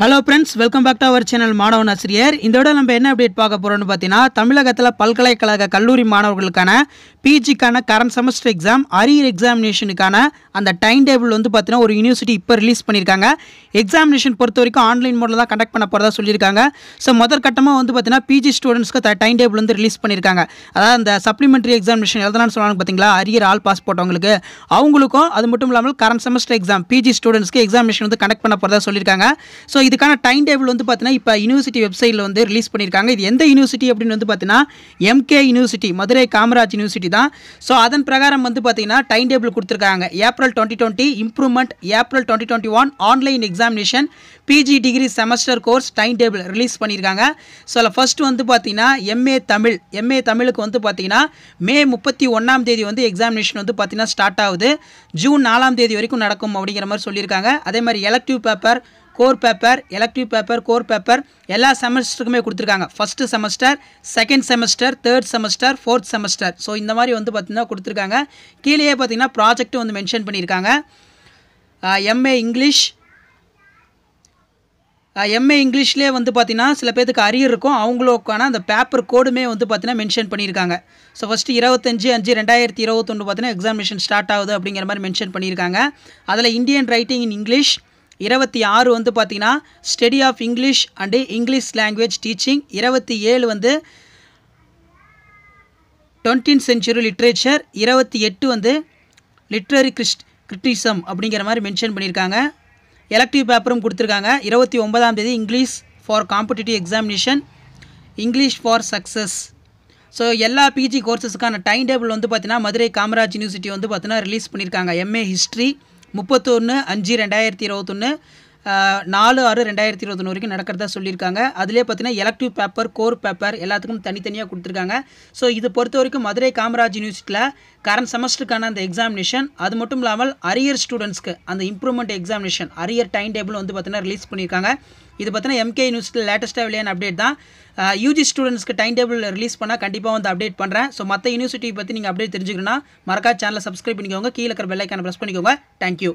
hello friends welcome back to our channel மாணவன் ஆசிரியர் இந்த விட நம்ம என்ன அப்டேட் பார்க்க போகிறோம்னு பார்த்தீங்கன்னா தமிழகத்தில் பல்கலைக்கழக கல்லூரி மாணவர்களுக்கான பிஜிக்கான கரண்ட் செமஸ்டர் எக்ஸாம் அரியர் எக்ஸாமினேஷனுக்கான அந்த டைம் டேபிள் வந்து பார்த்தீங்கன்னா ஒரு யூனிவர்சிட்டி இப்போ ரிலீஸ் பண்ணியிருக்காங்க எக்ஸாமினேஷன் பொறுத்த வரைக்கும் ஆன்லைன் மோடில் தான் கண்டக்ட் பண்ண போகிறதா சொல்லியிருக்காங்க ஸோ முதல் கட்டமாக வந்து பார்த்தீங்கன்னா பிஜி ஸ்டூடெண்ட்ஸ்க்கு டைம் டேபிள் வந்து ரிலீஸ் பண்ணியிருக்காங்க அதாவது அந்த சப்ளிமெண்ட்ரி எக்ஸாமினேஷன் எழுதலாம்னு சொன்னாங்க பார்த்தீங்களா அரியர் ஆல் பாஸ் போட்டவங்களுக்கு அவங்களுக்கும் அது மட்டும் இல்லாமல் கரண்ட் செமஸ்டர் எக்ஸாம் பிஜி ஸ்டூடெண்ட்ஸ்க்கு எக்ஸாமினேஷன் வந்து கண்டக்ட் பண்ண போகிறதா சொல்லியிருக்காங்க ஸோ இதுக்கான டைம் டேபிள் வந்து பார்த்தீங்கன்னா இப்போ யூனிவர்சிட்டி வெப்சைட்டில் வந்து ரிலீஸ் பண்ணியிருக்காங்க இது எந்த யூனிவர்சிட்டி அப்படின்னு வந்து பார்த்தீங்கன்னா MK university Madurai Kamaraj university தான் ஸோ அதன் பிரகாரம் வந்து பார்த்தீங்கன்னா டைம் டேபிள் கொடுத்துருக்காங்க April twenty twenty improvement April twenty twenty one online examination PG degree semester course time table release பண்ணியிருக்காங்க ஸோ அதில் ஃபஸ்ட் வந்து பார்த்தீங்கன்னா எம்ஏ தமிழ் எம்ஏ தமிழுக்கு வந்து பார்த்தீங்கன்னா மே முப்பத்தி ஒன்றாம் தேதி வந்து எக்ஸாமினேஷன் வந்து பார்த்தீங்கன்னா ஸ்டார்ட் ஆகுது ஜூன் நாலாம் தேதி வரைக்கும் நடக்கும் அப்படிங்கிற மாதிரி சொல்லியிருக்காங்க அதே மாதிரி elective paper core paper elective paper core paper எல்லா செமஸ்டருக்குமே கொடுத்துருக்காங்க first semester second semester third semester fourth semester so இந்த மாதிரி வந்து பார்த்திங்கன்னா கொடுத்துருக்காங்க கீழேயே பார்த்திங்கன்னா ப்ராஜெக்ட்டும் வந்து மென்ஷன் பண்ணியிருக்காங்க எம்ஏ இங்கிலீஷ் எம்ஏ இங்கிலீஷ்லேயே வந்து பார்த்திங்கன்னா சில பேத்துக்கு அரியர் இருக்கும் அவங்களுக்கான அந்த பேப்பர் கோடுமே வந்து பார்த்திங்கன்னா மென்ஷன் பண்ணியிருக்காங்க ஸோ ஃபஸ்ட்டு இருபத்தஞ்சு அஞ்சு ரெண்டாயிரத்தி இருபத்தொன்று பார்த்தீங்கன்னா எக்ஸாமினேஷன் ஸ்டார்ட் ஆகுது அப்படிங்கிற மாதிரி மென்ஷன் பண்ணியிருக்காங்க அதில் இந்தியன் ரைட்டிங் இன் இங்கிலீஷ் இருபத்தி ஆறு வந்து பார்த்தீங்கன்னா study of English and English language teaching இருபத்தி ஏழு வந்து டுவெண்ட்டீன் செஞ்சுரி லிட்ரேச்சர் இருபத்தி எட்டு வந்து லிட்ரரி கிறிஸ்ட் கிரிட்டிசம் அப்படிங்கிற மாதிரி மென்ஷன் பண்ணியிருக்காங்க எலக்டிவ் பேப்பரும் கொடுத்துருக்காங்க இருபத்தி ஒன்பதாம் தேதி English for competitive examination English for success so எல்லா பிஜி கோர்சஸுக்கான டைம் டேபிள் வந்து பார்த்தீங்கன்னா மதுரை காமராஜ் யூனிவர்சிட்டி வந்து பார்த்தீங்கன்னா ரிலீஸ் பண்ணியிருக்காங்க எம்ஏ ஹிஸ்ட்ரி முப்பத்தொன்று அஞ்சு ரெண்டாயிரத்தி இருபத்தொன்று நாலு ஆறு ரெண்டாயிரத்தி இருபத்தொன்று வரைக்கும் நடக்கிறதா சொல்லியிருக்காங்க அதிலே பார்த்தீங்கன்னா எலக்டிவ் பேப்பர் கோர் பேப்பர் எல்லாத்துக்கும் தனித்தனியாக கொடுத்துருக்காங்க ஸோ இது பொறுத்த வரைக்கும் மதுரை காமராஜ் யூனிவர்சிட்டியில் கரண்ட் செமஸ்டருக்கான அந்த எக்ஸாமினேஷன் அது மட்டும் இல்லாமல் அரியர் ஸ்டூடெண்ட்ஸ்க்கு அந்த improvement examination arrear time table வந்து பார்த்தீங்கன்னா ரிலீஸ் பண்ணியிருக்காங்க இது பார்த்தீங்கன்னா எம்கே யூனிவர்சிட்டியில் லேட்டஸ்ட்டாக வெளியான அப்டேட் தான் யூஜி ஸ்டூடெண்ட்ஸ்க்கு டைம் டேபிள் ரிலீஸ் பண்ணால் கண்டிப்பாக வந்து அப்டேட் பண்ணுறேன் ஸோ மற்ற யூனிவர்சிட்டி பற்றி நீங்கள் அப்டேட் தெரிஞ்சுக்கணும்னா மறக்கா சேனலை சப்ஸ்கிரைப் பண்ணிக்கோங்க கீழே இருக்கிற பெல்லைக்கான ப்ரெஸ் பண்ணிக்கோங்க தேங்க்யூ